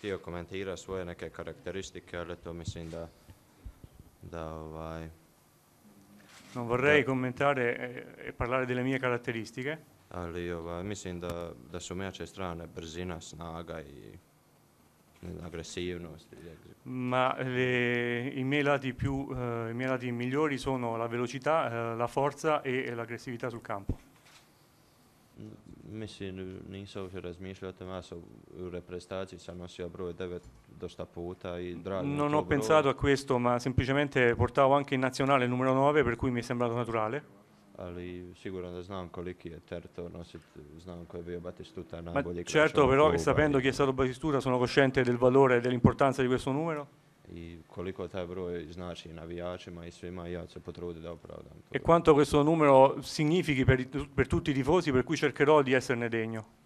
htio komentira svoje neke karakteristike, ali to mislim da, da ovaj... Non vorrei da, commentare e, eh, e parlare delle mie caratteristiche. Ali ovaj, mislim da, da su jače strane brzina, snaga i aggressivnost. Ma le, i, miei lati più, uh, i miei lati migliori sono la velocità, uh, la forza e l'aggressività sul campo. Nisov razmišljate o rappresentarsi, hanno si avrò da staputa Non ho pensato a questo, ma semplicemente portavo anche in nazionale il numero 9, per cui mi è sembrato naturale. Ali sigurno da znam koliki je Terto, nosit, znam koji je bio Battistuta najbolji. Ma certo, però che sapendo chi è stato Battistuta sono cosciente del valore e dell'importanza di questo numero? i koliko taj broj znači navijačima i svima ja ću potruditi da opravdam. E quanto questo numero significhi per, per tutti i tifosi per cui cercherò di esserne degno?